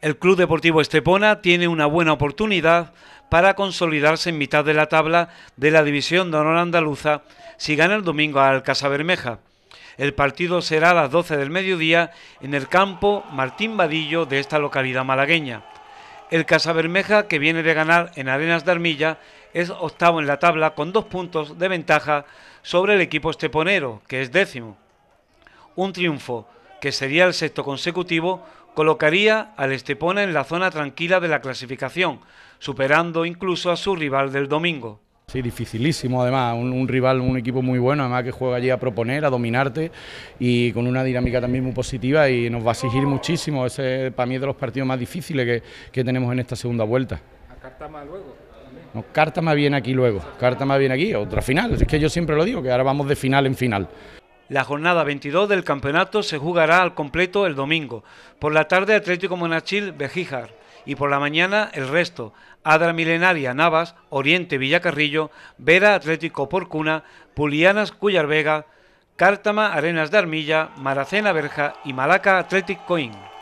El Club Deportivo Estepona tiene una buena oportunidad para consolidarse en mitad de la tabla de la División de Honor Andaluza si gana el domingo al Bermeja... El partido será a las 12 del mediodía en el campo Martín Vadillo de esta localidad malagueña. El Casa Bermeja que viene de ganar en Arenas de Armilla, es octavo en la tabla con dos puntos de ventaja sobre el equipo esteponero, que es décimo. Un triunfo, que sería el sexto consecutivo, colocaría al Estepona en la zona tranquila de la clasificación, superando incluso a su rival del domingo. Sí, dificilísimo además, un, rival, un equipo muy bueno, además que juega allí a proponer, a dominarte y con una dinámica también muy positiva y nos va a exigir muchísimo. Ese para mí de los partidos más difíciles que, tenemos en esta segunda vuelta. ¿A Cartama luego? No, viene aquí luego, más bien aquí, otra final. Es que yo siempre lo digo, que ahora vamos de final en final. La jornada 22 del campeonato se jugará al completo el domingo. Por la tarde Atlético Monachil, Bejíjar. Y por la mañana el resto. Adra Milenaria, Navas, Oriente Villacarrillo, Vera Atlético Porcuna, Pulianas Cullar Vega, Cártama Arenas de Armilla, Maracena verja y Malaca Atlético coin.